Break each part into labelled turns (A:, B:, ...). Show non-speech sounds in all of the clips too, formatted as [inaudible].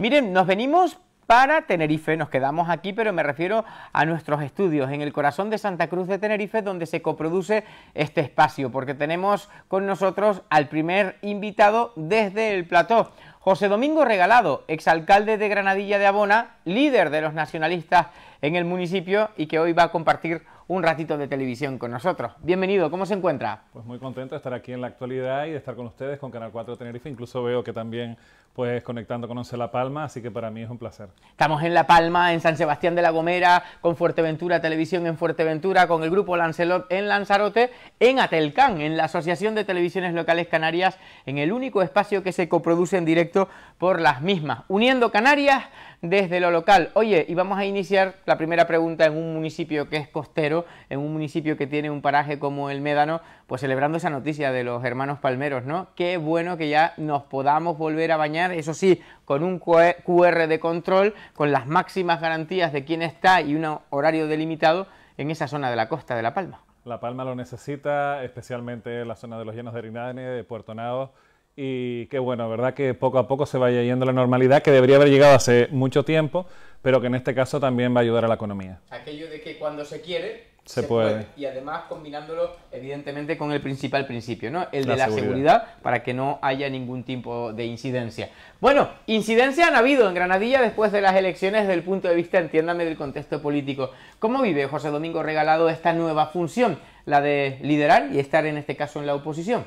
A: Miren, nos venimos para Tenerife. Nos quedamos aquí, pero me refiero a nuestros estudios en el corazón de Santa Cruz de Tenerife, donde se coproduce este espacio, porque tenemos con nosotros al primer invitado desde el plató. José Domingo Regalado, exalcalde de Granadilla de Abona, líder de los nacionalistas en el municipio y que hoy
B: va a compartir un
A: ratito de televisión con nosotros. Bienvenido, ¿cómo se encuentra?
B: Pues muy contento de estar aquí en la actualidad y de estar con ustedes, con Canal 4 de Tenerife. Incluso veo que también pues conectando con Once La Palma, así que para mí es un placer.
A: Estamos en La Palma, en San Sebastián de la Gomera, con Fuerteventura Televisión en Fuerteventura, con el grupo Lancelot en Lanzarote, en Atelcán, en la Asociación de Televisiones Locales Canarias, en el único espacio que se coproduce en directo por las mismas, uniendo Canarias desde lo local. Oye, y vamos a iniciar la primera pregunta en un municipio que es costero, en un municipio que tiene un paraje como el Médano, pues celebrando esa noticia de los hermanos palmeros, ¿no? Qué bueno que ya nos podamos volver a bañar, eso sí, con un QR de control, con las máximas garantías de quién está y un horario delimitado
B: en esa zona de la costa de La Palma. La Palma lo necesita, especialmente la zona de los Llenos de Rinadene, de Puerto Nado y qué bueno, ¿verdad? Que poco a poco se vaya yendo la normalidad que debería haber llegado hace mucho tiempo, pero que en este caso también va a ayudar a la economía. Aquello de que
A: cuando se quiere, se, puede. Y además combinándolo, evidentemente, con el principal principio, ¿no? El de la seguridad. seguridad. para que no haya ningún tipo de incidencia. Bueno, incidencia han habido en Granadilla después de las elecciones desde el punto de vista, entiéndame, del contexto político. ¿Cómo vive José Domingo Regalado esta nueva función, la de liderar y estar en este caso en la oposición?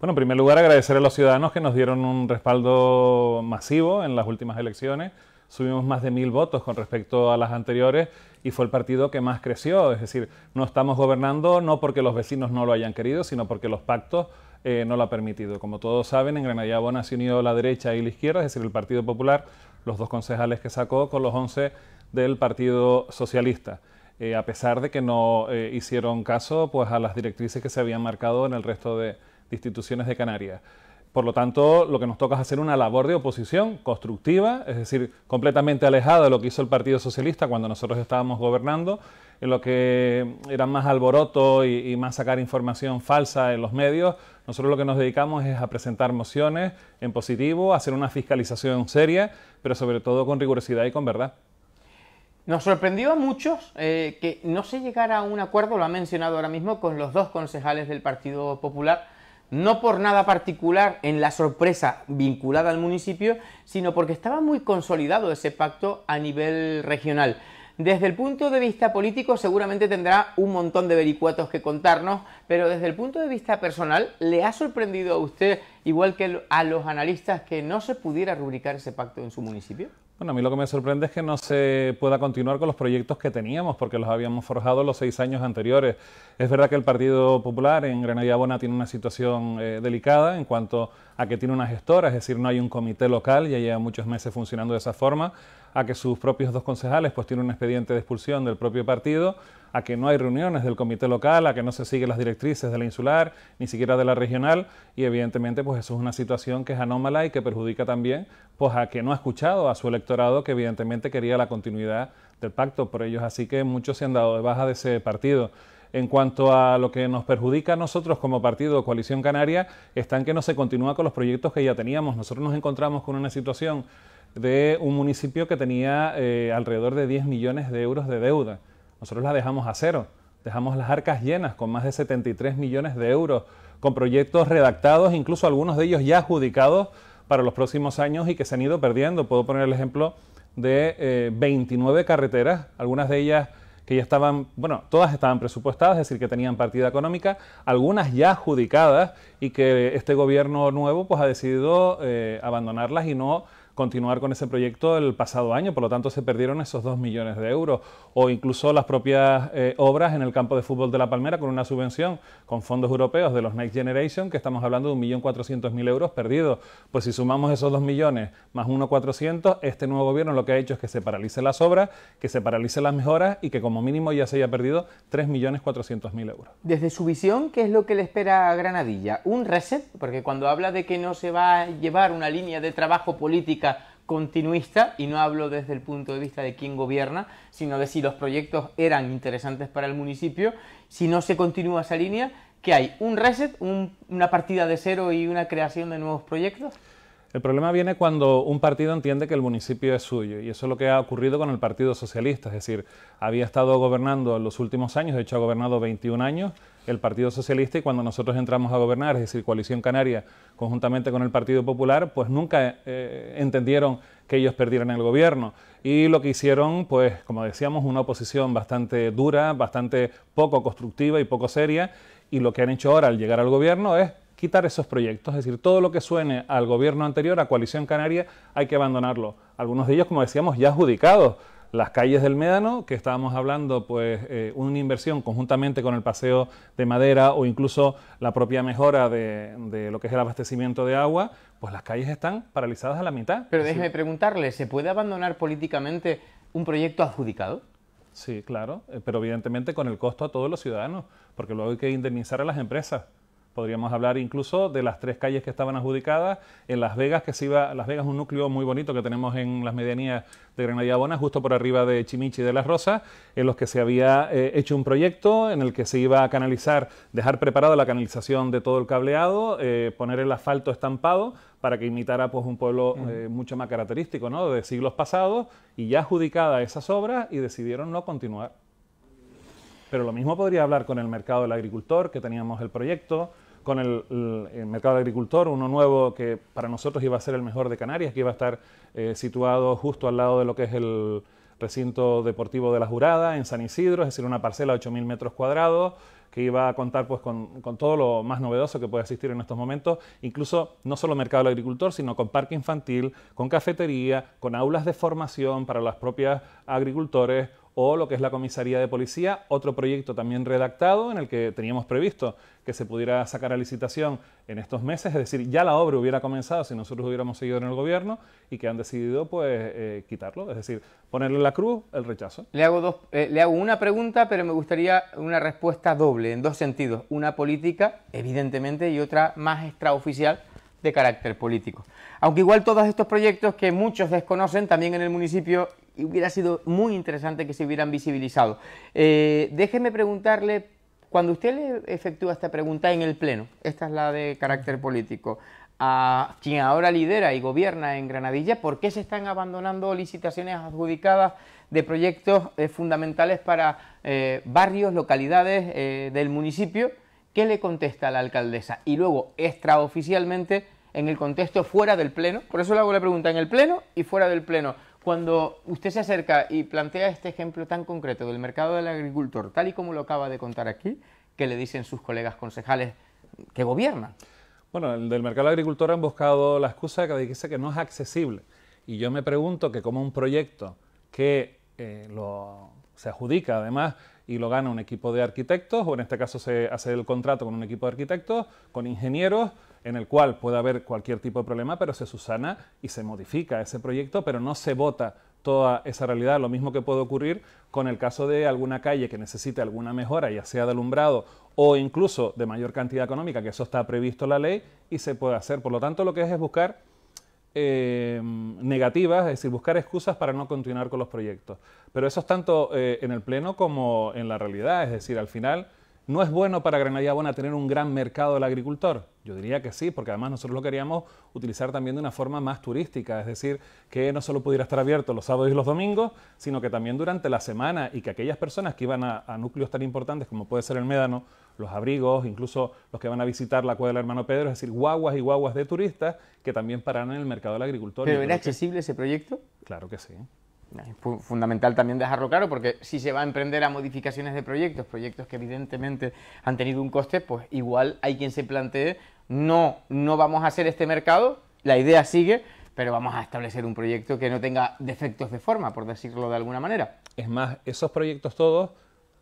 B: Bueno, en primer lugar agradecer a los ciudadanos que nos dieron un respaldo masivo en las últimas elecciones subimos más de mil votos con respecto a las anteriores y fue el partido que más creció. Es decir, no estamos gobernando no porque los vecinos no lo hayan querido, sino porque los pactos eh, no lo han permitido. Como todos saben, en Granada Bona se unió la derecha y la izquierda, es decir, el Partido Popular, los dos concejales que sacó con los 11 del Partido Socialista. Eh, a pesar de que no eh, hicieron caso pues, a las directrices que se habían marcado en el resto de instituciones de Canarias. Por lo tanto, lo que nos toca es hacer una labor de oposición constructiva, es decir, completamente alejada de lo que hizo el Partido Socialista cuando nosotros estábamos gobernando, en lo que era más alboroto y, más sacar información falsa en los medios. Nosotros lo que nos dedicamos es a presentar mociones en positivo, hacer una fiscalización seria, pero sobre todo con rigurosidad y con verdad.
A: Nos sorprendió a muchos eh, que no se llegara a un acuerdo, lo ha mencionado ahora mismo, con los dos concejales del Partido Popular no por nada particular en la sorpresa vinculada al municipio, sino porque estaba muy consolidado ese pacto a nivel regional. Desde el punto de vista político seguramente tendrá un montón de vericuetos que contarnos, pero desde el punto de vista personal, ¿le ha sorprendido a usted, igual que a los analistas, que no se pudiera rubricar ese pacto en su municipio?
B: Bueno, a mí lo que me sorprende es que no se pueda continuar con los proyectos que teníamos, porque los habíamos forjado los seis años anteriores. Es verdad que el Partido Popular en Granada Abona tiene una situación eh, delicada en cuanto a que tiene una gestora, es decir, no hay un comité local, ya lleva muchos meses funcionando de esa forma a que sus propios dos concejales pues tienen un expediente de expulsión del propio partido, a que no hay reuniones del comité local, a que no se siguen las directrices de la insular, ni siquiera de la regional, y evidentemente pues eso es una situación que es anómala y que perjudica también pues a que no ha escuchado a su electorado que evidentemente quería la continuidad del pacto por ellos, así que muchos se han dado de baja de ese partido. En cuanto a lo que nos perjudica a nosotros como partido Coalición Canaria, está en que no se continúa con los proyectos que ya teníamos. Nosotros nos encontramos con una situación de un municipio que tenía eh, alrededor de 10 millones de euros de deuda. Nosotros la dejamos a cero, dejamos las arcas llenas con más de 73 millones de euros, con proyectos redactados, incluso algunos de ellos ya adjudicados para los próximos años y que se han ido perdiendo. Puedo poner el ejemplo de 29 eh, carreteras, algunas de ellas que ya estaban, bueno, todas estaban presupuestadas, es decir, que tenían partida económica, algunas ya adjudicadas y que este gobierno nuevo pues ha decidido eh, abandonarlas y no continuar con ese proyecto el pasado año, por lo tanto se perdieron esos 2 millones de euros, o incluso las propias eh, obras en el campo de fútbol de La Palmera con una subvención con fondos europeos de los Next Generation, que estamos hablando de 1.400.000 euros perdidos. Pues si sumamos esos 2 millones más 1.400, este nuevo gobierno lo que ha hecho es que se paralice las obras, que se paralice las mejoras y que como mínimo ya se haya perdido 3.400.000 euros.
A: Desde su visión, ¿qué es lo que le espera a Granadilla? ¿Un reset? Porque cuando habla de que no se va a llevar una línea de trabajo política, continuista, y no hablo desde el punto de vista de quién gobierna, sino de si los proyectos eran interesantes para el municipio, si no se continúa esa línea, ¿qué hay? ¿Un reset, una partida de cero y una creación de nuevos proyectos?
B: El problema viene cuando un partido entiende que el municipio es suyo, y eso es lo que ha ocurrido con el Partido Socialista, es decir, había estado gobernando en los últimos años, de hecho ha gobernado 21 años el Partido Socialista, y cuando nosotros entramos a gobernar, es decir, Coalición Canaria, conjuntamente con el Partido Popular, pues nunca eh, entendieron que ellos perdieran el gobierno. Y lo que hicieron, pues, como decíamos, una oposición bastante dura, bastante poco constructiva y poco seria, y lo que han hecho ahora al llegar al gobierno es quitar esos proyectos. Es decir, todo lo que suene al gobierno anterior, a Coalición Canaria, hay que abandonarlo. Algunos de ellos, como decíamos, ya adjudicados. Las calles del Médano, que estábamos hablando, pues eh, una inversión conjuntamente con el paseo de madera o incluso la propia mejora de, lo que es el abastecimiento de agua, pues las calles están paralizadas a la mitad. Pero déjeme preguntarle, ¿se puede abandonar políticamente un proyecto adjudicado? Sí, claro, eh, pero evidentemente con el costo a todos los ciudadanos, porque luego hay que indemnizar a las empresas. Podríamos hablar incluso de las tres calles que estaban adjudicadas en Las Vegas, que se iba, Las Vegas es un núcleo muy bonito que tenemos en las medianías de Granadilla y justo por arriba de Chimichi y de Las Rosas, en los que se había eh, hecho un proyecto en el que se iba a canalizar, dejar preparada la canalización de todo el cableado, eh, poner el asfalto estampado para que imitara pues, un pueblo eh, mucho más característico ¿no? de siglos pasados, y ya adjudicada esas obras y decidieron no continuar. Pero lo mismo podría hablar con el mercado del agricultor, que teníamos el proyecto, con el, mercado del agricultor, uno nuevo que para nosotros iba a ser el mejor de Canarias, que iba a estar eh, situado justo al lado de lo que es el recinto deportivo de la Jurada, en San Isidro, es decir, una parcela de 8.000 metros cuadrados, que iba a contar pues, con, con, todo lo más novedoso que puede existir en estos momentos, incluso no solo mercado del agricultor, sino con parque infantil, con cafetería, con aulas de formación para las propias agricultores o lo que es la comisaría de policía, otro proyecto también redactado en el que teníamos previsto que se pudiera sacar a licitación en estos meses, es decir, ya la obra hubiera comenzado si nosotros hubiéramos seguido en el gobierno y que han decidido pues eh, quitarlo, es decir, ponerle la cruz, el rechazo.
A: Le hago, dos, eh, le hago una pregunta, pero me gustaría una respuesta doble, en dos sentidos, una política, evidentemente, y otra más extraoficial de carácter político. Aunque igual todos estos proyectos que muchos desconocen también en el municipio ...y hubiera sido muy interesante que se hubieran visibilizado. Eh, déjeme preguntarle, cuando usted le efectúa esta pregunta en el Pleno, esta es la de carácter político, a quien ahora lidera y gobierna en Granadilla, ¿por qué se están abandonando licitaciones adjudicadas de proyectos eh, fundamentales para eh, barrios, localidades del municipio? ¿Qué le contesta la alcaldesa? Y luego, extraoficialmente, en el contexto fuera del Pleno, por eso le hago la pregunta en el Pleno y fuera del Pleno, cuando usted se acerca y plantea este ejemplo tan concreto del mercado del agricultor,
B: tal y como lo acaba de contar aquí, ¿qué le dicen sus colegas concejales que gobiernan? Bueno, el del mercado del agricultor han buscado la excusa de que dice que no es accesible. Y yo me pregunto que como un proyecto que eh, se adjudica además y lo gana un equipo de arquitectos, o en este caso se hace el contrato con un equipo de arquitectos, con ingenieros, en el cual puede haber cualquier tipo de problema, pero se susana y se modifica ese proyecto, pero no se vota toda esa realidad. Lo mismo que puede ocurrir con el caso de alguna calle que necesite alguna mejora, ya sea de alumbrado o incluso de mayor cantidad económica, que eso está previsto en la ley y se puede hacer. Por lo tanto, lo que es es buscar eh, negativas, es decir, buscar excusas para no continuar con los proyectos. Pero eso es tanto eh, en el Pleno como en la realidad, es decir, al final ¿No es bueno para Granadilla Bona tener un gran mercado del agricultor? Yo diría que sí, porque además nosotros lo queríamos utilizar también de una forma más turística, es decir, que no solo pudiera estar abierto los sábados y los domingos, sino que también durante la semana y que aquellas personas que iban a, núcleos tan importantes como puede ser el Médano, los abrigos, incluso los que van a visitar la cueva del hermano Pedro, es decir, guaguas y guaguas de turistas que también paran en el mercado del agricultor. ¿Pero era accesible
A: ese proyecto? Claro que sí. Es fundamental también dejarlo
B: claro porque si se va a emprender a modificaciones
A: de proyectos, proyectos que evidentemente han tenido un coste, pues igual hay quien se plantee, no, no vamos a hacer este mercado, la idea sigue, pero vamos a establecer un proyecto que no
B: tenga defectos de forma, por decirlo de alguna manera. Es más, esos proyectos todos,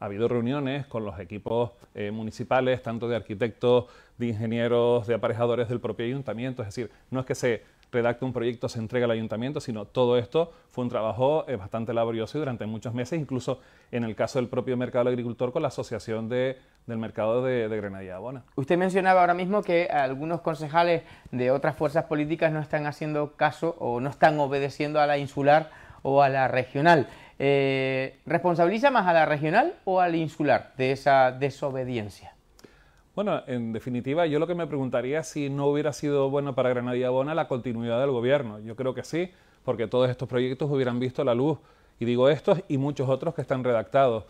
B: ha habido reuniones con los equipos eh, municipales, tanto de arquitectos, de ingenieros, de aparejadores del propio ayuntamiento, es decir, no es que se redacta un proyecto, se entrega al ayuntamiento, sino todo esto fue un trabajo eh, bastante laborioso y durante muchos meses, incluso en el caso del propio mercado del agricultor con la asociación de, del mercado de, de Abona.
A: Usted mencionaba ahora mismo que algunos concejales de otras fuerzas políticas no están haciendo caso o no están obedeciendo a la insular o a la regional. Eh, ¿Responsabiliza más a la regional o al
B: insular de esa desobediencia? Bueno, en definitiva, yo lo que me preguntaría es si no hubiera sido bueno para Granadilla Bona la continuidad del gobierno. Yo creo que sí, porque todos estos proyectos hubieran visto la luz. Y digo estos y muchos otros que están redactados.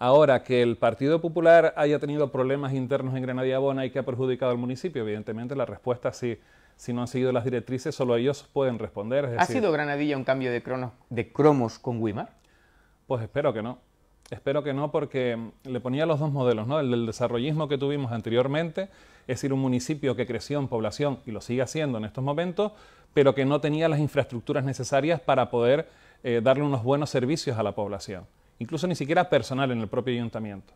B: Ahora, que el Partido Popular haya tenido problemas internos en Granadilla Bona y que ha perjudicado al municipio, evidentemente la respuesta sí. Si no han seguido las directrices, solo ellos pueden responder. ¿Ha sido Granadilla un cambio de, cronos, de cromos con Wimar? Pues espero que no. Espero que no, porque le ponía los dos modelos, ¿no? El del desarrollismo que tuvimos anteriormente, es decir, un municipio que creció en población y lo sigue haciendo en estos momentos, pero que no tenía las infraestructuras necesarias para poder eh, darle unos buenos servicios a la población, incluso ni siquiera personal en el propio ayuntamiento.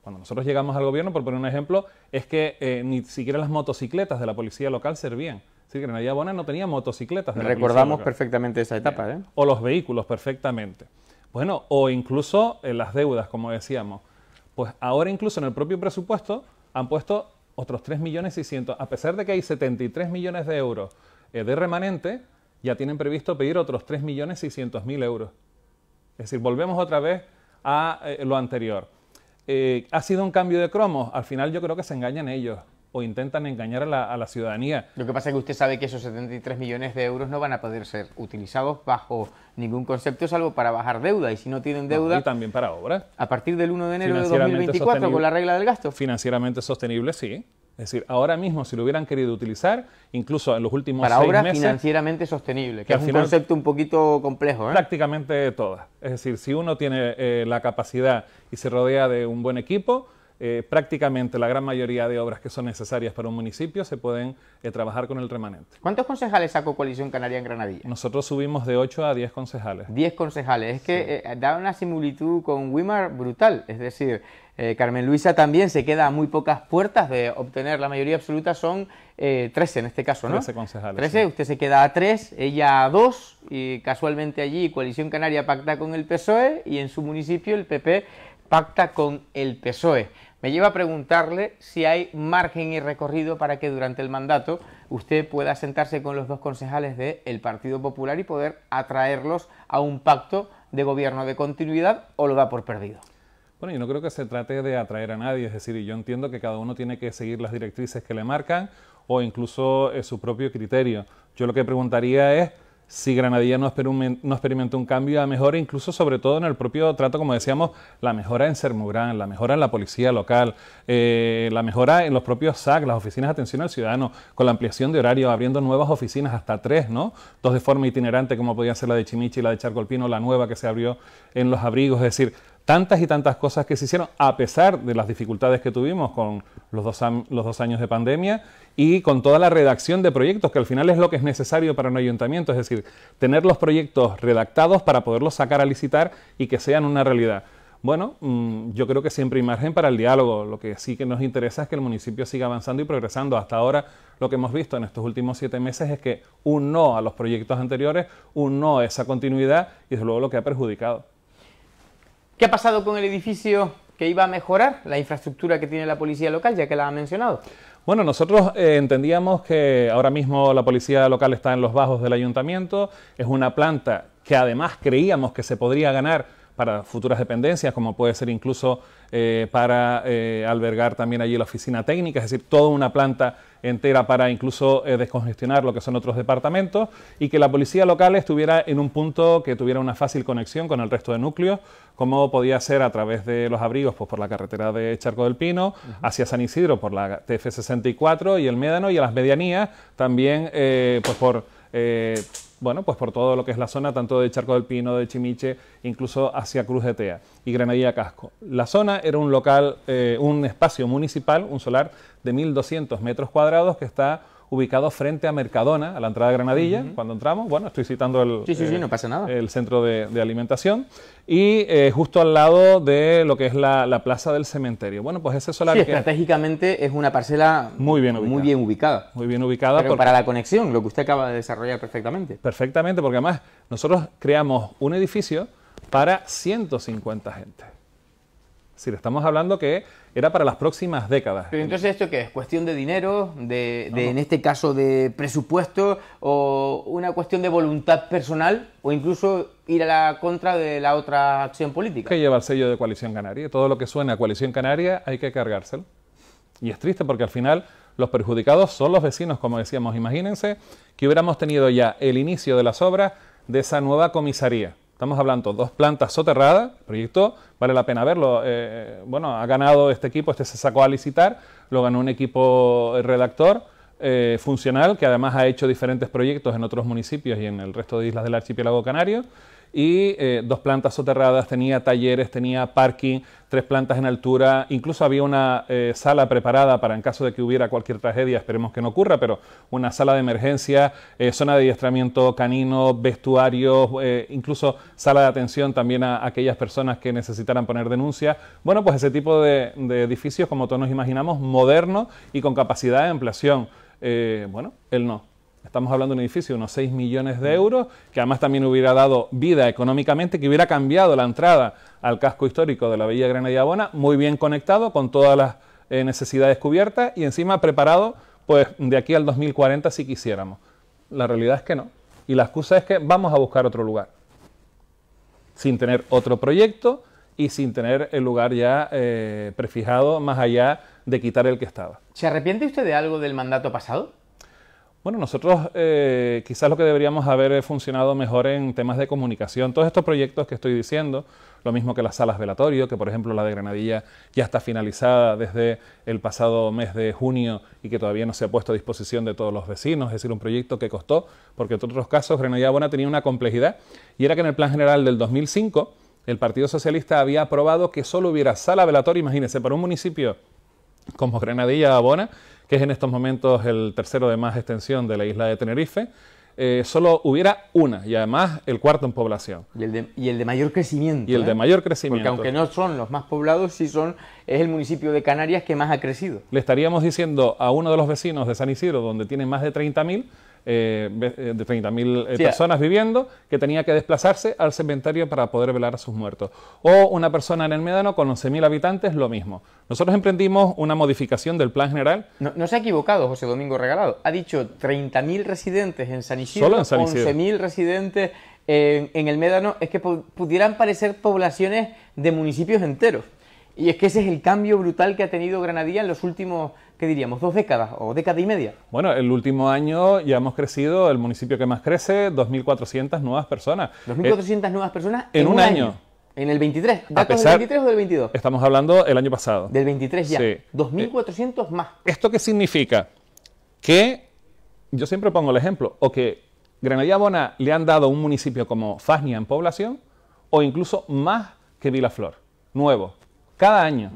B: Cuando nosotros llegamos al gobierno, por poner un ejemplo, es que eh, ni siquiera las motocicletas de la policía local servían. Es decir, en Bona no tenía motocicletas. De Recordamos perfectamente esa etapa. ¿eh? O los vehículos, perfectamente. Bueno, o incluso en eh, las deudas, como decíamos. Pues ahora incluso en el propio presupuesto han puesto otros 3 millones y cientos. A pesar de que hay 73 millones de euros eh, de remanente, ya tienen previsto pedir otros 3 millones y mil euros. Es decir, volvemos otra vez a eh, lo anterior. ha sido un cambio de cromos. Al final yo creo que se engañan ellos o intentan engañar a la, ciudadanía. Lo que pasa es que usted sabe que esos 73 millones de euros no van a poder ser utilizados bajo ningún concepto, salvo para bajar deuda. Y si no tienen deuda... y también para obras.
A: A partir del 1 de enero de 2024, con la
B: regla del gasto. Financieramente sostenible, sí. Es decir, ahora mismo, si lo hubieran querido utilizar, incluso en los últimos Para obras financieramente
A: sostenible, que es un concepto un poquito
B: complejo. ¿eh? Prácticamente todas. Es decir, si uno tiene eh, la capacidad y se rodea de un buen equipo, eh, prácticamente la gran mayoría de obras que son necesarias para un municipio se pueden eh, trabajar con el remanente. ¿Cuántos concejales sacó Coalición Canaria en Granadilla? Nosotros subimos de 8
A: a 10 concejales. 10 concejales, es que eh, da una similitud con Wimar brutal, es decir, Carmen Luisa también se queda a muy pocas puertas de obtener la mayoría absoluta, son 13 en este caso, ¿no? 13 concejales. 13, usted se queda a 3, ella a 2, y casualmente allí Coalición Canaria pacta con el PSOE y en su municipio el PP pacta con el PSOE me lleva a preguntarle si hay margen y recorrido para que durante el mandato usted pueda sentarse con los dos concejales del Partido Popular y poder
B: atraerlos a un pacto de gobierno de continuidad o lo da por perdido. Bueno, yo no creo que se trate de atraer a nadie, es decir, yo entiendo que cada uno tiene que seguir las directrices que le marcan o incluso eh, su propio criterio. Yo lo que preguntaría es si Granadilla no, experimentó un cambio a mejora, incluso sobre todo en el propio trato, como decíamos, la mejora en Sermurán, la mejora en la policía local, eh, la mejora en los propios SAC, las oficinas de atención al ciudadano, con la ampliación de horario, abriendo nuevas oficinas, hasta tres, ¿no? Dos de forma itinerante, como podía ser la de Chimichi, la de Charcolpino, la nueva que se abrió en los abrigos, es decir, tantas y tantas cosas que se hicieron, a pesar de las dificultades que tuvimos con los dos, años de pandemia y con toda la redacción de proyectos, que al final es lo que es necesario para un ayuntamiento, es decir, tener los proyectos redactados para poderlos sacar a licitar y que sean una realidad. Bueno, mm, yo creo que siempre hay margen para el diálogo. Lo que sí que nos interesa es que el municipio siga avanzando y progresando. Hasta ahora lo que hemos visto en estos últimos siete meses es que un no a los proyectos anteriores, un no a esa continuidad y desde luego lo que ha perjudicado. ¿Qué ha pasado con el edificio que
A: iba a mejorar la infraestructura que tiene la policía local, ya que la ha mencionado?
B: Bueno, nosotros eh, entendíamos que ahora mismo la policía local está en los bajos del ayuntamiento, es una planta que además creíamos que se podría ganar para futuras dependencias, como puede ser incluso eh, para eh, albergar también allí la oficina técnica, es decir, toda una planta entera para incluso eh, descongestionar lo que son otros departamentos y que la policía local estuviera en un punto que tuviera una fácil conexión con el resto de núcleos, como podía ser a través de los abrigos pues, por la carretera de Charco del Pino, hacia San Isidro por la TF64 y el Médano y a las medianías también eh, pues, por... Eh, bueno, pues por todo lo que es la zona, tanto de Charco del Pino, de Chimiche, incluso hacia Cruz de Tea y Granadilla Casco. La zona era un local, eh, un espacio municipal, un solar de 1.200 metros cuadrados que está ubicado frente a Mercadona, a la entrada de Granadilla, cuando entramos. Bueno, estoy citando el, eh, centro de, alimentación. Y eh, justo al lado de lo que es la, plaza del cementerio. Bueno, pues ese solar. Sí, que
A: estratégicamente es una parcela
B: muy bien ubicada. Muy bien ubicada. Muy bien ubicada Pero para la conexión, lo que usted acaba de desarrollar perfectamente. Perfectamente, porque además nosotros creamos un edificio para 150 gente. Si le estamos hablando que era para las próximas décadas. Pero entonces esto qué es cuestión de dinero, de, en
A: este caso de presupuesto o una cuestión de voluntad personal o
B: incluso ir a la contra de la otra acción política. Que lleva el sello de coalición canaria. Todo lo que suena a coalición canaria hay que cargárselo. Y es triste porque al final los perjudicados son los vecinos, como decíamos. Imagínense que hubiéramos tenido ya el inicio de las obras de esa nueva comisaría Estamos hablando dos plantas soterradas, proyecto vale la pena verlo. Eh, eh, bueno, ha ganado este equipo, este se sacó a licitar, lo ganó un equipo eh, redactor funcional que además ha hecho diferentes proyectos en otros municipios y en el resto de islas del archipiélago canario y eh, dos plantas soterradas, tenía talleres, tenía parking, tres plantas en altura, incluso había una eh, sala preparada para en caso de que hubiera cualquier tragedia, esperemos que no ocurra, pero una sala de emergencia, eh, zona de adiestramiento canino, vestuarios, incluso sala de atención también a, aquellas personas que necesitaran poner denuncia. Bueno, pues ese tipo de, de edificios, como todos nos imaginamos, modernos y con capacidad de ampliación. bueno, él no Estamos hablando de un edificio de unos 6 millones de euros, que además también hubiera dado vida económicamente, que hubiera cambiado la entrada al casco histórico de la Villa y Abona, muy bien conectado, con todas las eh, necesidades cubiertas y encima preparado pues de aquí al 2040 si quisiéramos. La realidad es que no. Y la excusa es que vamos a buscar otro lugar. Sin tener otro proyecto y sin tener el lugar ya eh, prefijado más allá de quitar el que estaba. ¿Se arrepiente usted de algo del mandato pasado? Bueno, nosotros eh, quizás lo que deberíamos haber funcionado mejor en temas de comunicación, todos estos proyectos que estoy diciendo, lo mismo que las salas velatorio, que por ejemplo la de Granadilla ya está finalizada desde el pasado mes de junio y que todavía no se ha puesto a disposición de todos los vecinos, es decir, un proyecto que costó, porque en otros casos Granadilla Buena tenía una complejidad y era que en el Plan General del 2005 el Partido Socialista había aprobado que solo hubiera sala velatoria, imagínense, para un municipio como Granadilla Abona, que es en estos momentos el tercero de más extensión de la isla de Tenerife, eh, solo hubiera una y además el cuarto en población. Y el de, mayor crecimiento. Y el de ¿eh? mayor crecimiento. Porque aunque no
A: son los más poblados, sí son, es el municipio de Canarias que más ha crecido.
B: Le estaríamos diciendo a uno de los vecinos de San Isidro, donde tiene más de 30.000, eh, eh, de 30.000 eh, personas viviendo, que tenía que desplazarse al cementerio para poder velar a sus muertos. O una persona en el Médano con 11.000 habitantes, lo mismo. Nosotros emprendimos una modificación del plan general. No, se ha equivocado José Domingo Regalado.
A: Ha dicho 30.000 residentes en San Isidro, 11.000 residentes en, en, el Médano. Es que pudieran parecer poblaciones de municipios enteros. Y es que ese es el cambio brutal que ha tenido Granadilla en los últimos ¿qué diríamos? ¿Dos décadas o década y media?
B: Bueno, el último año ya hemos crecido, el municipio que más crece, 2.400 nuevas personas. 2.400
A: nuevas personas en, un año.
B: En el 23, ¿datos del 23 o del 22? Estamos hablando el año pasado. Del 23 ya, sí.
A: 2.400 más.
B: ¿Esto qué significa? Que, yo siempre pongo el ejemplo, o que Granadilla Bona le han dado un municipio como Fasnia en población, o incluso más que Vilaflor, nuevo, cada año,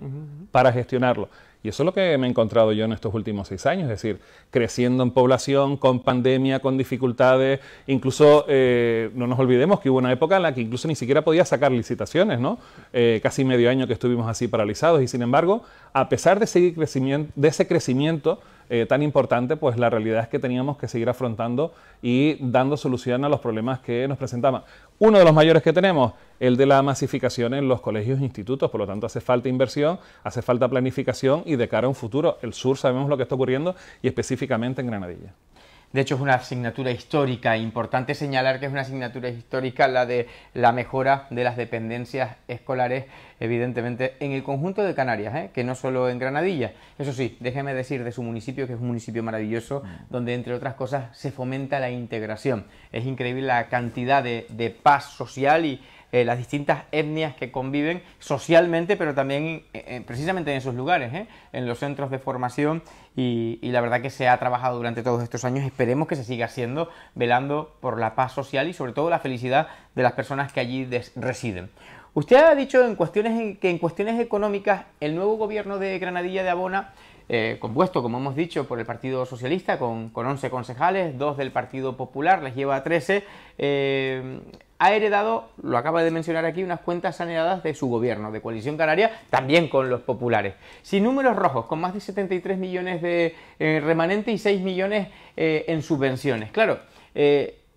B: para gestionarlo. Y eso es lo que me he encontrado yo en estos últimos seis años, es decir, creciendo en población, con pandemia, con dificultades, incluso eh, no nos olvidemos que hubo una época en la que incluso ni siquiera podía sacar licitaciones, ¿no? Eh, casi medio año que estuvimos así paralizados y sin embargo, a pesar de, seguir de ese crecimiento, eh, tan importante, pues la realidad es que teníamos que seguir afrontando y dando solución a los problemas que nos presentaban. Uno de los mayores que tenemos, el de la masificación en los colegios e institutos, por lo tanto hace falta inversión, hace falta planificación y de cara a un futuro, el sur sabemos lo que está ocurriendo y específicamente en Granadilla. De hecho, es una asignatura histórica. Importante señalar que es una asignatura histórica
A: la de la mejora de las dependencias escolares, evidentemente, en el conjunto de Canarias, ¿eh? que no solo en Granadilla. Eso sí, déjeme decir de su municipio, que es un municipio maravilloso, mm. donde, entre otras cosas, se fomenta la integración. Es increíble la cantidad de, paz social y eh, las distintas etnias que conviven socialmente, pero también eh, precisamente en esos lugares, en los centros de formación y, la verdad que se ha trabajado durante todos estos años. Esperemos que se siga haciendo, velando por la paz social y sobre todo la felicidad de las personas que allí residen. Usted ha dicho en cuestiones, que en cuestiones económicas el nuevo gobierno de Granadilla de Abona eh, compuesto, como hemos dicho, por el Partido Socialista, con, 11 concejales, dos del Partido Popular, les lleva a 13, eh, ha heredado, lo acaba de mencionar aquí, unas cuentas saneadas de su gobierno, de Coalición Canaria, también con los populares. Sin números rojos, con más de 73 millones de eh, remanente y 6 millones eh, en subvenciones. Claro,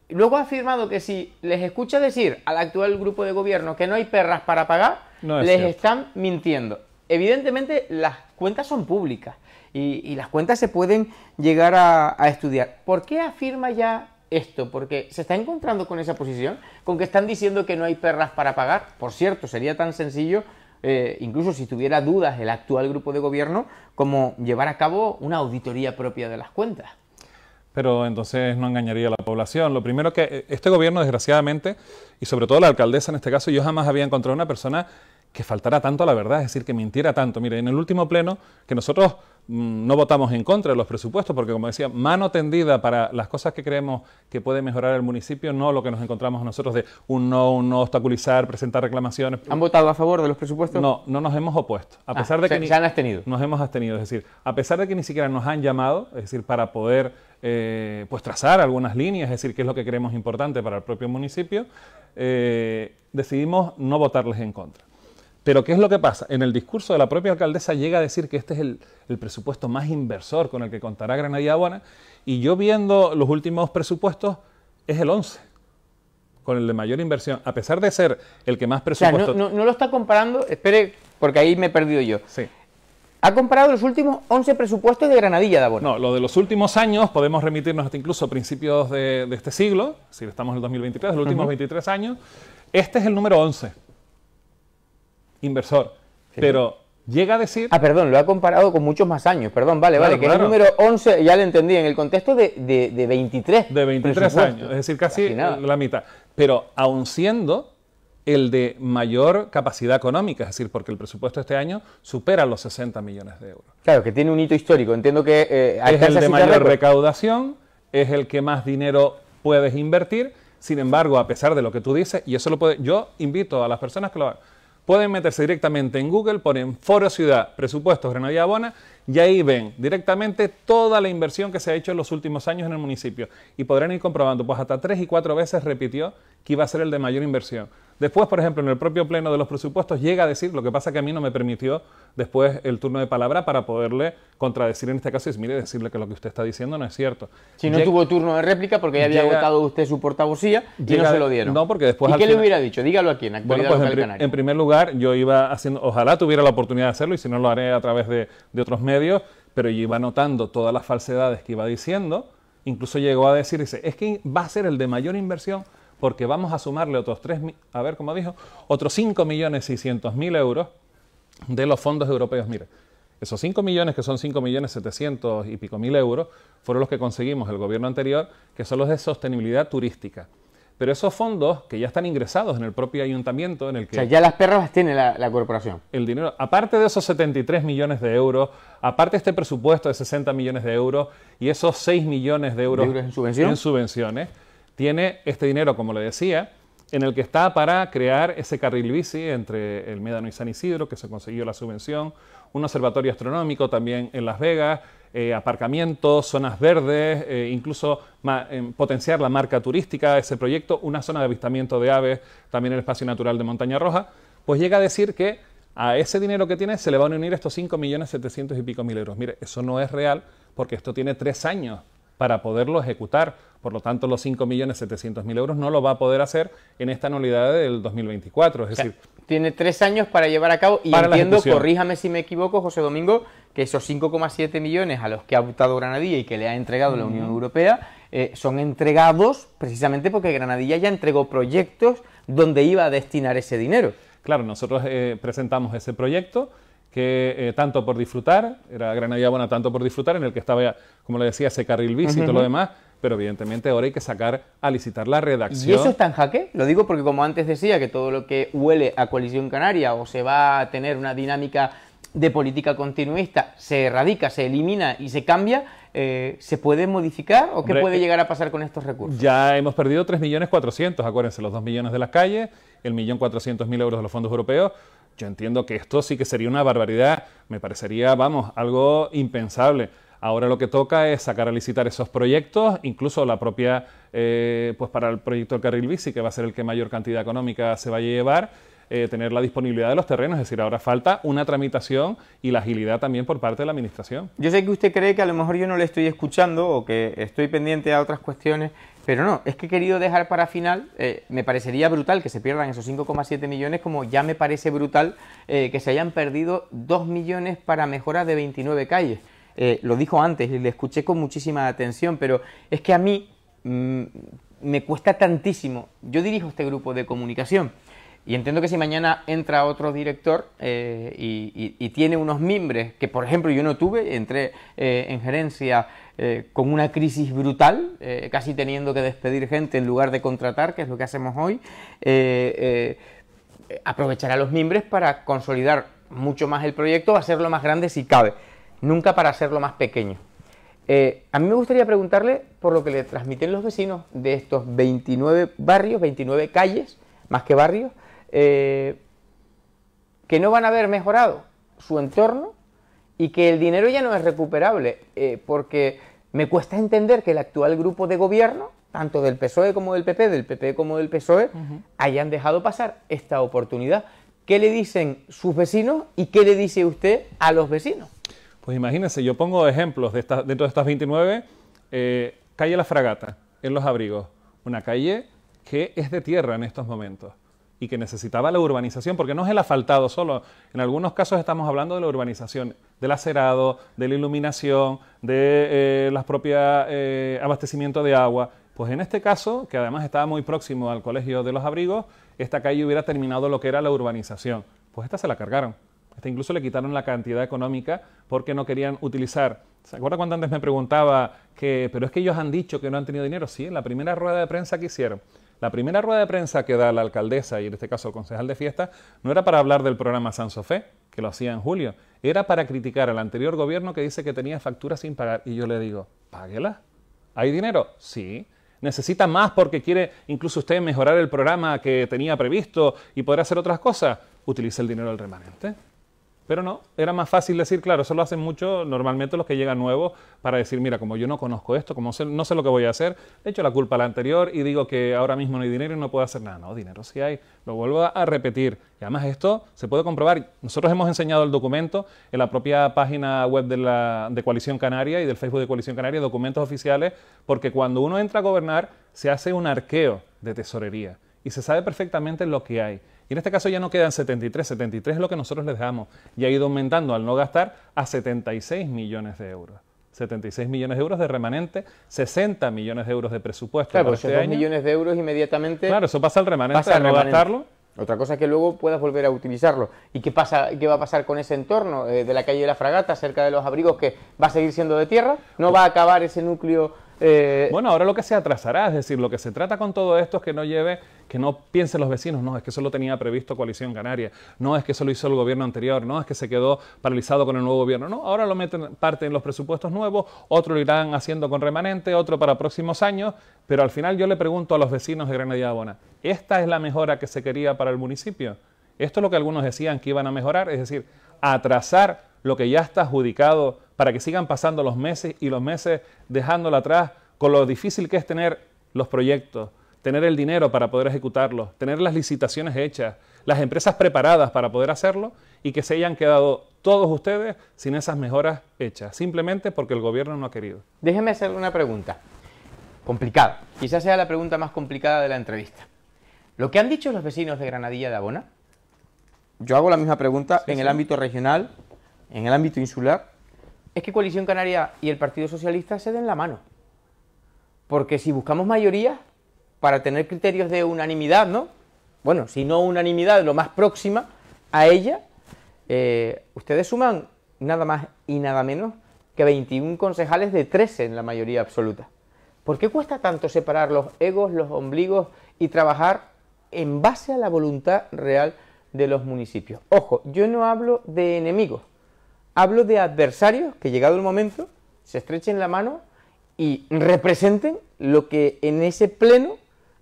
A: luego ha afirmado que si les escucha decir al actual grupo de gobierno que no hay perras para pagar, les están mintiendo. Evidentemente las cuentas son públicas y, las cuentas se pueden llegar a, estudiar. ¿Por qué afirma ya esto? Porque se está encontrando con esa posición, con que están diciendo que no hay perras para pagar. Por cierto, sería tan sencillo eh, incluso si tuviera dudas el actual grupo de gobierno, como llevar a cabo una auditoría propia de las cuentas.
B: Pero entonces no engañaría a la población. Lo primero que eh, este gobierno, desgraciadamente, y sobre todo la alcaldesa en este caso, yo jamás había encontrado una persona que faltara tanto a la verdad, es decir, que mintiera tanto. Mire, en el último pleno que nosotros Mm, no votamos en contra de los presupuestos, porque como decía, mano tendida para las cosas que creemos que puede mejorar el municipio, no lo que nos encontramos nosotros de un no, un no obstaculizar, presentar reclamaciones. ¿Han votado a favor de los presupuestos? No, no nos hemos opuesto. A ah, pesar de que ni, han abstenido. Nos hemos abstenido, es decir, a pesar de que ni siquiera nos han llamado, es decir, para poder eh, pues trazar algunas líneas, es decir, qué es lo que creemos importante para el propio municipio, eh, decidimos no votarles en contra. Pero ¿qué es lo que pasa? En el discurso de la propia alcaldesa llega a decir que este es el, presupuesto más inversor con el que contará Granadilla y y yo viendo los últimos presupuestos, es el 11 con el de mayor inversión, a pesar de ser el que más presupuesto... no, lo está comparando, espere, porque ahí me he perdido yo. Sí.
A: Ha comparado los últimos 11 presupuestos de Granadilla de Abona?
B: No, lo de los últimos años, podemos remitirnos hasta incluso principios de, este siglo, si estamos en el 2023, los últimos 23 años, este es el número 11 inversor. Pero llega a decir... Ah, perdón, lo ha comparado con muchos más años, perdón, vale, vale, que es el número
A: 11, ya lo entendí, en el contexto
B: de, de, de 23. De 23 años, es decir, casi la mitad. Pero aún siendo el de mayor capacidad económica, es decir, porque el presupuesto este año supera los 60 millones de euros. Claro, que tiene un hito histórico, entiendo que... Eh, es el de mayor recaudación, es el que más dinero puedes invertir, sin embargo, a pesar de lo que tú dices, y eso lo puede, yo invito a las personas que lo hagan, pueden meterse directamente en Google, ponen Foro Ciudad, Presupuestos Renovia Abona y ahí ven directamente toda la inversión que se ha hecho en los últimos años en el municipio y podrán ir comprobando, pues hasta tres y cuatro veces repitió que iba a ser el de mayor inversión. Después, por ejemplo, en el propio pleno de los presupuestos llega a decir, lo que pasa que a mí no me permitió después el turno de palabra para poderle contradecir en este caso y mire, decirle que lo que usted está diciendo no es cierto. Si no tuvo
A: turno de réplica porque ya había agotado usted su portavocía y no se lo dieron. porque
B: después... ¿Y qué le hubiera
A: dicho? Dígalo aquí, en Actualidad pues
B: en, primer lugar, yo iba haciendo, ojalá tuviera la oportunidad de hacerlo y si no lo haré a través de, de otros medios, pero yo iba notando todas las falsedades que iba diciendo, incluso llegó a decir, dice, es que va a ser el de mayor inversión porque vamos a sumarle otros 3, a ver dijo, otros 5.600.000 euros de los fondos europeos. Mire, esos 5 millones, que son cinco millones y pico mil euros, fueron los que conseguimos el gobierno anterior, que son los de sostenibilidad turística. Pero esos fondos que ya están ingresados en el propio ayuntamiento, en el que... O sea, ya las perras las tiene la, corporación. El dinero, aparte de esos 73 millones de euros, aparte de este presupuesto de 60 millones de euros y esos 6 millones de euros, en subvenciones, tiene este dinero, como le decía, en el que está para crear ese carril bici entre el Médano y San Isidro, que se consiguió la subvención, un observatorio astronómico también en Las Vegas, eh, aparcamientos, zonas verdes, eh, incluso eh, potenciar la marca turística de ese proyecto, una zona de avistamiento de aves, también el espacio natural de Montaña Roja, pues llega a decir que a ese dinero que tiene se le van a unir estos 5.700.000 millones y pico mil euros. Mire, eso no es real porque esto tiene tres años para poderlo ejecutar. Por lo tanto, los 5.700.000 euros no lo va a poder hacer en esta anualidad del 2024. Es decir,
A: tiene tres años para llevar a cabo y entiendo, corríjame si me equivoco, José Domingo, que esos 5,7 millones a los que ha votado Granadilla y que le ha entregado la Unión mm. Europea eh, son entregados precisamente porque Granadilla ya entregó proyectos
B: donde iba a destinar ese dinero. Claro, nosotros eh, presentamos ese proyecto que eh, tanto por disfrutar, era y Buena tanto por disfrutar, en el que estaba, como le decía, ese carril bici y todo lo demás, pero evidentemente ahora hay que sacar a licitar la redacción. ¿Y eso está en jaque? Lo digo porque
A: como antes decía, que todo lo que huele a coalición canaria o se va a tener una dinámica de política continuista se erradica, se elimina y se cambia, eh, ¿se puede
B: modificar o qué puede eh,
A: llegar a pasar con estos recursos?
B: Ya hemos perdido 3.400.000, acuérdense, los 2 millones de las calles, el millón euros de los fondos europeos. Yo entiendo que esto sí que sería una barbaridad, me parecería, vamos, algo impensable. Ahora lo que toca es sacar a licitar esos proyectos, incluso la propia, eh, pues para el proyecto carril bici, que va a ser el que mayor cantidad económica se va a llevar, eh, tener la disponibilidad de los terrenos. Es decir, ahora falta una tramitación y la agilidad también por parte de la Administración.
A: Yo sé que usted cree que a lo mejor yo no le estoy escuchando o que estoy pendiente a otras cuestiones pero no, es que he querido dejar para final, eh, me parecería brutal que se pierdan esos 5,7 millones, como ya me parece brutal eh, que se hayan perdido 2 millones para mejoras de 29 calles. Eh, lo dijo antes y le escuché con muchísima atención, pero es que a mí mm, me cuesta tantísimo. Yo dirijo este grupo de comunicación y entiendo que si mañana entra otro director eh, y, tiene unos mimbres que, por ejemplo, yo no tuve, entré eh, en gerencia eh, con una crisis brutal, casi teniendo que despedir gente en lugar de contratar, que es lo que hacemos hoy, aprovechará los mimbres para consolidar mucho más el proyecto, hacerlo más grande si cabe, nunca para hacerlo más pequeño. a mí me gustaría preguntarle por lo que le transmiten los vecinos de estos 29 barrios, 29 calles, más que barrios, eh, que no van a haber mejorado su entorno y que el dinero ya no es recuperable, eh, porque me cuesta entender que el actual grupo de gobierno, tanto del PSOE como del PP, del PP como del PSOE, hayan dejado pasar esta oportunidad. ¿Qué le dicen sus vecinos y qué le dice usted a los vecinos?
B: Pues imagínense, yo pongo ejemplos de dentro de estas 29, eh, calle La Fragata, en Los Abrigos, una calle que es de tierra en estos momentos y que necesitaba la urbanización, porque no es el asfaltado solo, en algunos casos estamos hablando de la urbanización, del acerado, de la iluminación, de los eh, las propias eh, de agua. Pues en este caso, que además estaba muy próximo al Colegio de los Abrigos, esta calle hubiera terminado lo que era la urbanización. Pues esta se la cargaron. esta incluso le quitaron la cantidad económica porque no querían utilizar. ¿Se acuerda cuando antes me preguntaba pero es que ellos han dicho que no han tenido dinero? Sí, en la primera rueda de prensa que hicieron la primera rueda de prensa que da la alcaldesa, y en este caso el concejal de fiesta, no era para hablar del programa Sofé, que lo hacía en julio, era para criticar al anterior gobierno que dice que tenía facturas sin pagar. Y yo le digo, páguela. ¿Hay dinero? Sí. ¿Necesita más porque quiere incluso usted mejorar el programa que tenía previsto y poder hacer otras cosas? Utilice el dinero del remanente. Pero no, era más fácil decir, claro, eso lo hacen mucho normalmente los que llegan nuevos para decir, mira, como yo no conozco esto, como no sé lo que voy a hacer, he echo la culpa a la anterior y digo que ahora mismo no hay dinero y no puedo hacer nada. No, dinero sí hay, lo vuelvo a repetir. Y además esto se puede comprobar. Nosotros hemos enseñado el documento en la propia página web de, de Coalición Canaria y del Facebook de Coalición Canaria, documentos oficiales, porque cuando uno entra a gobernar se hace un arqueo de tesorería y se sabe perfectamente lo que hay en este caso ya no quedan 73, 73 es lo que nosotros les dejamos. Y ha ido aumentando al no gastar a 76 millones de euros. 76 millones de euros de remanente, 60 millones de euros de presupuesto. Claro, 2 este millones
A: de euros inmediatamente. Claro, eso pasa al remanente, al no gastarlo. Otra cosa es que luego puedas volver a utilizarlo. ¿Y qué, pasa, qué va a pasar con ese entorno eh, de la calle de la Fragata, cerca de los abrigos, que va a seguir siendo de tierra?
B: ¿No pues va a acabar ese núcleo eh, bueno, ahora lo que se atrasará, es decir, lo que se trata con todo esto es que no lleve, que no piensen los vecinos, no, es que eso lo tenía previsto Coalición Canaria, no, es que eso lo hizo el gobierno anterior, no, es que se quedó paralizado con el nuevo gobierno, no, ahora lo meten parte en los presupuestos nuevos, otro lo irán haciendo con remanente, otro para próximos años, pero al final yo le pregunto a los vecinos de Granadilla Abona, ¿esta es la mejora que se quería para el municipio? Esto es lo que algunos decían que iban a mejorar, es decir, atrasar lo que ya está adjudicado para que sigan pasando los meses y los meses dejándola atrás con lo difícil que es tener los proyectos, tener el dinero para poder ejecutarlos, tener las licitaciones hechas, las empresas preparadas para poder hacerlo y que se hayan quedado todos ustedes sin esas mejoras hechas, simplemente porque el gobierno no ha querido. Déjeme hacer una pregunta
A: complicada, quizás sea la pregunta más complicada de la entrevista. Lo que han dicho los vecinos de Granadilla de Abona, yo hago la misma pregunta en el ámbito regional, en el ámbito insular, es que Coalición Canaria y el Partido Socialista se den la mano. Porque si buscamos mayoría, para tener criterios de unanimidad, ¿no? Bueno, si no unanimidad, lo más próxima a ella, eh, ustedes suman nada más y nada menos que 21 concejales de 13 en la mayoría absoluta. ¿Por qué cuesta tanto separar los egos, los ombligos y trabajar en base a la voluntad real de los municipios? Ojo, yo no hablo de enemigos, Hablo de adversarios que llegado el momento se estrechen la mano y representen lo que en ese pleno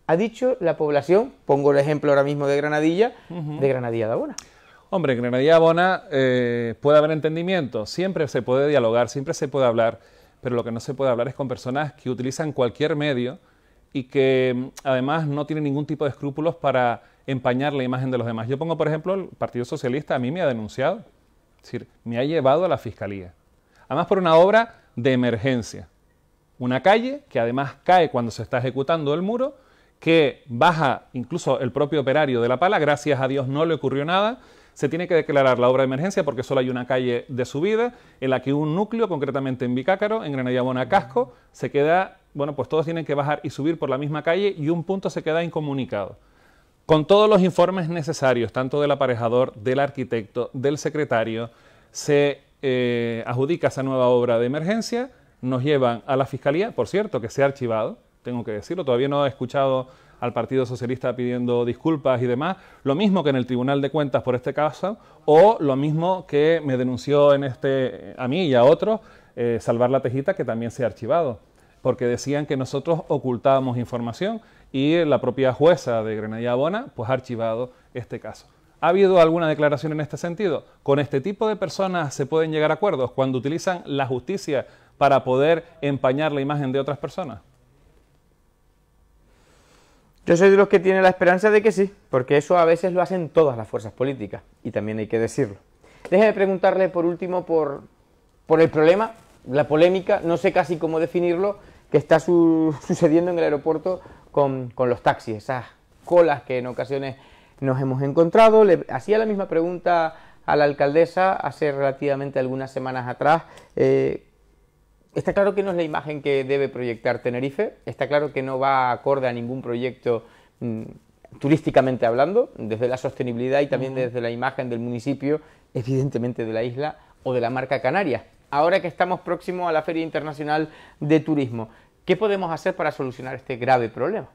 A: ha dicho la población. Pongo el ejemplo
B: ahora mismo de Granadilla, de Granadilla de Abona. Hombre, en Granadilla de Abona eh, puede haber entendimiento, siempre se puede dialogar, siempre se puede hablar, pero lo que no se puede hablar es con personas que utilizan cualquier medio y que mm, además no tienen ningún tipo de escrúpulos para empañar la imagen de los demás. Yo pongo, por ejemplo, el Partido Socialista a mí me ha denunciado es decir, me ha llevado a la fiscalía. Además por una obra de emergencia. Una calle que además cae cuando se está ejecutando el muro, que baja incluso el propio operario de la pala, gracias a Dios no le ocurrió nada, se tiene que declarar la obra de emergencia porque solo hay una calle de subida en la que un núcleo, concretamente en Vicácaro, en Granadilla Bonacasco, se queda, bueno, pues todos tienen que bajar y subir por la misma calle y un punto se queda incomunicado. Con todos los informes necesarios, tanto del aparejador, del arquitecto, del secretario, se eh, adjudica esa nueva obra de emergencia, nos llevan a la Fiscalía, por cierto, que se ha archivado, tengo que decirlo, todavía no he escuchado al Partido Socialista pidiendo disculpas y demás, lo mismo que en el Tribunal de Cuentas por este caso, o lo mismo que me denunció en este, a mí y a otros, eh, Salvar la Tejita, que también se ha archivado, porque decían que nosotros ocultábamos información y la propia jueza de Grenadilla Bona pues ha archivado este caso. ¿Ha habido alguna declaración en este sentido? ¿Con este tipo de personas se pueden llegar a acuerdos cuando utilizan la justicia para poder empañar la imagen de otras personas?
A: Yo soy de los que tiene la esperanza de que sí, porque eso a veces lo hacen todas las fuerzas políticas, y también hay que decirlo. Déjeme preguntarle por último por, el problema, la polémica, no sé casi cómo definirlo, que está [laughs] sucediendo en el aeropuerto con, los taxis, esas colas que en ocasiones nos hemos encontrado. Le hacía la misma pregunta a la alcaldesa hace relativamente algunas semanas atrás. Eh, está claro que no es la imagen que debe proyectar Tenerife, está claro que no va acorde a ningún proyecto mm, turísticamente hablando, desde la sostenibilidad y también desde la imagen del municipio, evidentemente de la isla o de la marca Canarias. Ahora que estamos próximos a la Feria Internacional de Turismo, ¿Qué podemos hacer para solucionar este grave
B: problema?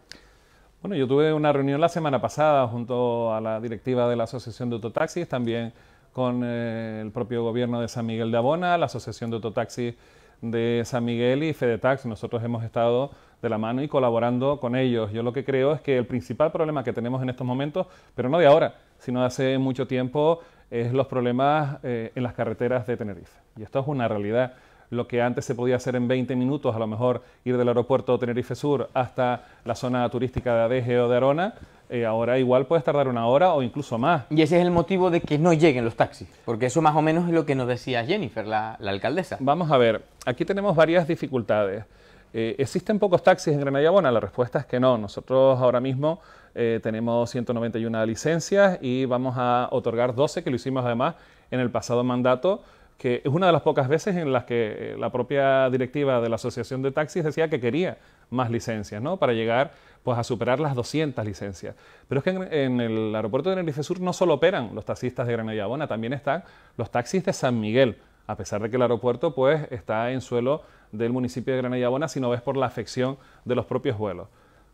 B: Bueno, yo tuve una reunión la semana pasada junto a la directiva de la Asociación de Autotaxis, también con eh, el propio gobierno de San Miguel de Abona, la Asociación de Autotaxis de San Miguel y FedeTax. Nosotros hemos estado de la mano y colaborando con ellos. Yo lo que creo es que el principal problema que tenemos en estos momentos, pero no de ahora, sino de hace mucho tiempo, es los problemas eh, en las carreteras de Tenerife. Y esto es una realidad lo que antes se podía hacer en 20 minutos, a lo mejor ir del aeropuerto Tenerife Sur hasta la zona turística de Adeje o de Arona, eh, ahora igual puedes tardar una hora o incluso más. Y ese es el motivo de que no lleguen los taxis, porque eso más o menos es lo que nos decía Jennifer, la, alcaldesa. Vamos a ver, aquí tenemos varias dificultades. Eh, ¿Existen pocos taxis en Granada y La respuesta es que no. Nosotros ahora mismo eh, tenemos 191 licencias y vamos a otorgar 12, que lo hicimos además en el pasado mandato, que es una de las pocas veces en las que eh, la propia directiva de la Asociación de Taxis decía que quería más licencias, ¿no? Para llegar pues a superar las 200 licencias. Pero es que en, el aeropuerto de Tenerife Sur no solo operan los taxistas de Granada y también están los taxis de San Miguel, a pesar de que el aeropuerto pues está en suelo del municipio de Granada y si no ves por la afección de los propios vuelos.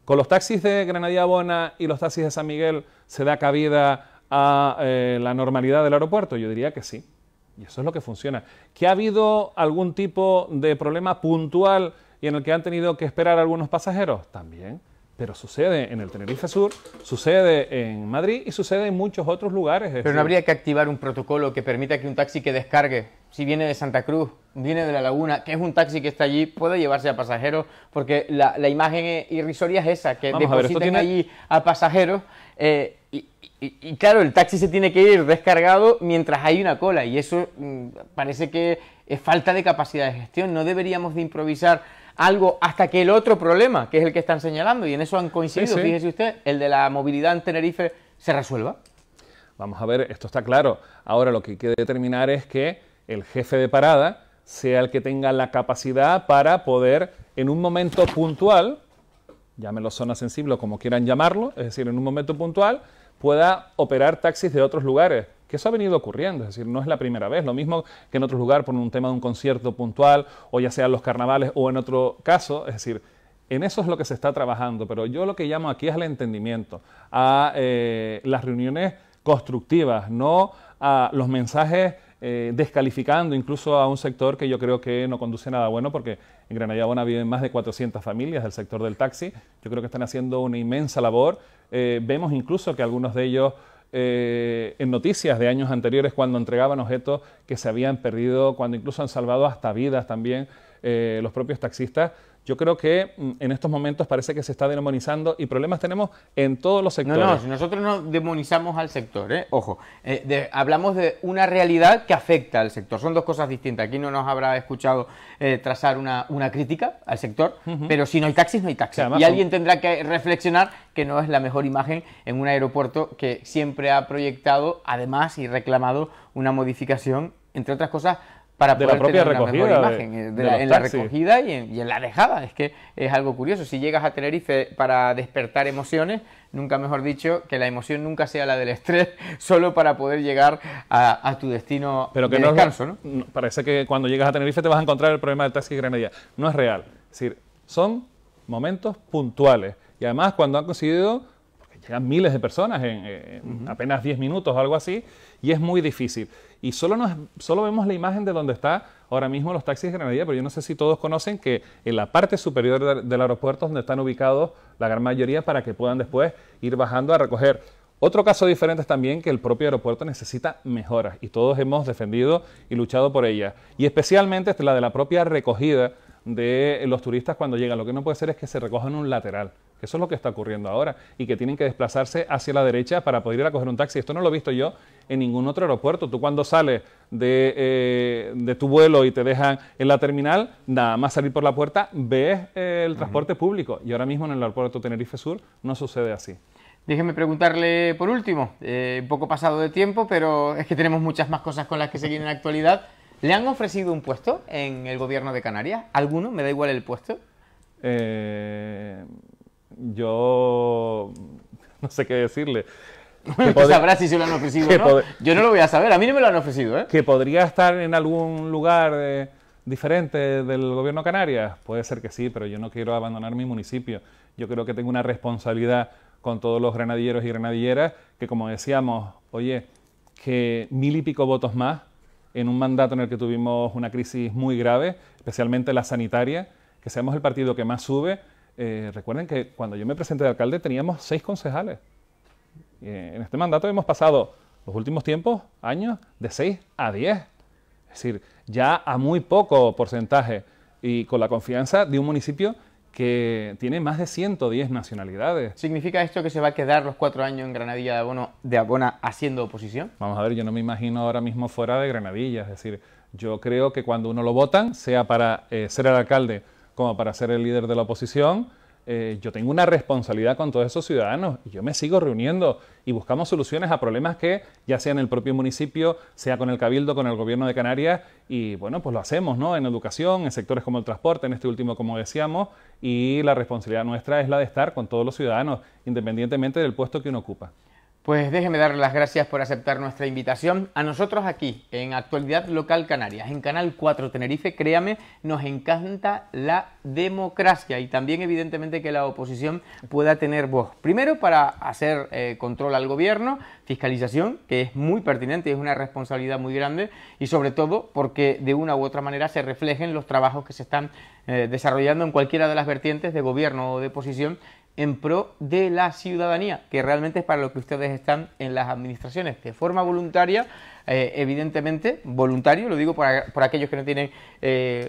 B: Con los taxis de Granada y y los taxis de San Miguel se da cabida a eh, la normalidad del aeropuerto, yo diría que sí. Y eso es lo que funciona. ¿Que ha habido algún tipo de problema puntual y en el que han tenido que esperar algunos pasajeros? También. Pero sucede en el Tenerife Sur, sucede en Madrid y sucede en muchos otros lugares. Pero no habría que activar un protocolo que permita que un taxi que descargue,
A: si viene de Santa Cruz, viene de La Laguna, que es un taxi que está allí, pueda llevarse a pasajeros, porque la, imagen irrisoria es esa, que tiene... allí a pasajeros. Eh, y, claro, el taxi se tiene que ir descargado mientras hay una cola y eso mm, parece que es falta de capacidad de gestión. No deberíamos de improvisar algo hasta que el otro problema, que es el que están señalando, y en eso han coincidido, fíjese usted, el de la movilidad en Tenerife,
B: se resuelva. Vamos a ver, esto está claro. Ahora lo que hay que determinar es que el jefe de parada sea el que tenga la capacidad para poder, en un momento puntual, Llámelo zona sensible como quieran llamarlo, es decir, en un momento puntual, pueda operar taxis de otros lugares, que eso ha venido ocurriendo, es decir, no es la primera vez, lo mismo que en otro lugar por un tema de un concierto puntual, o ya sean los carnavales o en otro caso, es decir, en eso es lo que se está trabajando, pero yo lo que llamo aquí es el entendimiento, a eh, las reuniones constructivas, no a los mensajes eh, descalificando incluso a un sector que yo creo que no conduce nada bueno, porque en Granada viven más de 400 familias del sector del taxi. Yo creo que están haciendo una inmensa labor. Eh, vemos incluso que algunos de ellos eh, en noticias de años anteriores cuando entregaban objetos que se habían perdido, cuando incluso han salvado hasta vidas también los propios taxistas yo creo que mm, en estos momentos parece que se está demonizando y problemas tenemos en todos los sectores. No, no, nosotros no
A: demonizamos al sector, ¿eh? ojo, eh, hablamos de una realidad que afecta al sector, son dos cosas distintas. Aquí no nos habrá escuchado eh, trazar una, crítica al sector, pero si no hay taxis, no hay taxis. y alguien tendrá que reflexionar que no es la mejor imagen en un aeropuerto que siempre ha proyectado, además, y reclamado una modificación, entre otras cosas, para de la propia imagen en la recogida y en, la dejada. Es que es algo curioso. Si llegas a Tenerife para despertar emociones, nunca mejor dicho, que la emoción nunca sea la del estrés, [laughs] solo para poder llegar
B: a, tu destino Pero que no descanso. ¿no? Parece que cuando llegas a Tenerife te vas a encontrar el problema del taxi granadilla. No es real. Es decir, son momentos puntuales. Y además cuando han conseguido llegan miles de personas en, eh, apenas 10 minutos o algo así, y es muy difícil y solo, vemos la imagen de donde está ahora mismo los taxis de Granadilla, pero yo no sé si todos conocen que en la parte superior del, aeropuerto donde están ubicados la gran mayoría para que puedan después ir bajando a recoger. Otro caso diferente es también que el propio aeropuerto necesita mejoras y todos hemos defendido y luchado por ellas. Y especialmente este, la de la propia recogida de los turistas cuando llegan. Lo que no puede ser es que se recojan un lateral. Eso es lo que está ocurriendo ahora y que tienen que desplazarse hacia la derecha para poder ir a coger un taxi. Esto no lo he visto yo en ningún otro aeropuerto. Tú cuando sales de, eh, tu vuelo y te dejan en la terminal, nada más salir por la puerta, ves eh, el transporte público. Y ahora mismo en el aeropuerto Tenerife Sur no sucede así. Déjeme preguntarle
A: por último, eh, poco pasado de tiempo, pero es que tenemos muchas más cosas con las que seguir en la actualidad. ¿Le han ofrecido un puesto en el gobierno de Canarias?
B: ¿Alguno? Me da igual el puesto. Eh yo no sé qué decirle. [laughs] si se lo han ofrecido Yo no lo voy a saber, a mí no me lo han ofrecido. ¿eh? Que podría estar en algún lugar eh, diferente del gobierno Canarias. Puede ser que sí, pero yo no quiero abandonar mi municipio. Yo creo que tengo una responsabilidad con todos los granadilleros y granadilleras que, como decíamos, oye, que mil y pico votos más en un mandato en el que tuvimos una crisis muy grave, especialmente la sanitaria, que seamos el partido que más sube, eh, recuerden que cuando yo me presenté de alcalde teníamos seis concejales. Eh, en este mandato hemos pasado los últimos tiempos, años, de seis a diez. Es decir, ya a muy poco porcentaje y con la confianza de un municipio que tiene más de 110 nacionalidades. ¿Significa esto que se va a quedar los cuatro años en Granadilla de, Abona haciendo oposición? Vamos a ver, yo no me imagino ahora mismo fuera de Granadilla. Es decir, yo creo que cuando uno lo votan, sea para eh, ser el alcalde como para ser el líder de la oposición. Eh, yo tengo una responsabilidad con todos esos ciudadanos y yo me sigo reuniendo y buscamos soluciones a problemas que ya sea en el propio municipio, sea con el cabildo, con el gobierno de Canarias y bueno, pues lo hacemos, ¿no? En educación, en sectores como el transporte, en este último como decíamos y la responsabilidad nuestra es la de estar con todos los ciudadanos independientemente del puesto que uno ocupa.
A: Pues déjeme darle las gracias por aceptar
B: nuestra invitación. A nosotros aquí, en Actualidad Local
A: Canarias, en Canal 4 Tenerife, créame, nos encanta la democracia y también evidentemente que la oposición pueda tener voz. Primero para hacer eh, control al gobierno, fiscalización, que es muy pertinente, y es una responsabilidad muy grande y sobre todo porque de una u otra manera se reflejen los trabajos que se están eh, desarrollando en cualquiera de las vertientes de gobierno o de oposición en pro de la ciudadanía, que realmente es para lo que ustedes están en las administraciones, de forma voluntaria, eh, evidentemente, voluntario, lo digo por, aquellos que no tienen, eh,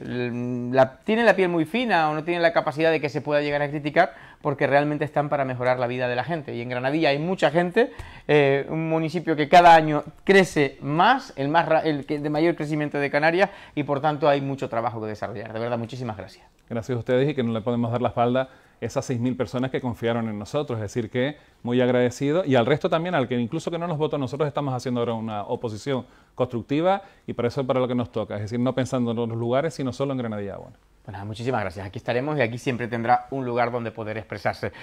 A: la, tienen la piel muy fina o no tienen la capacidad de que se pueda llegar a criticar, porque realmente están para mejorar la vida de la gente. Y en Granadilla hay mucha gente, eh, un municipio que cada año crece más, el, más el de mayor crecimiento de
B: Canarias, y por tanto hay mucho trabajo que desarrollar. De verdad, muchísimas gracias. Gracias a ustedes y que no le podemos dar la espalda esas 6.000 personas que confiaron en nosotros. Es decir, que muy agradecido y al resto también, al que incluso que no nos votó, nosotros estamos haciendo ahora una oposición constructiva y para eso es para lo que nos toca. Es decir, no pensando en los lugares, sino solo en Granadilla. Bueno, bueno pues muchísimas gracias. Aquí estaremos y aquí siempre tendrá un lugar donde poder expresarse.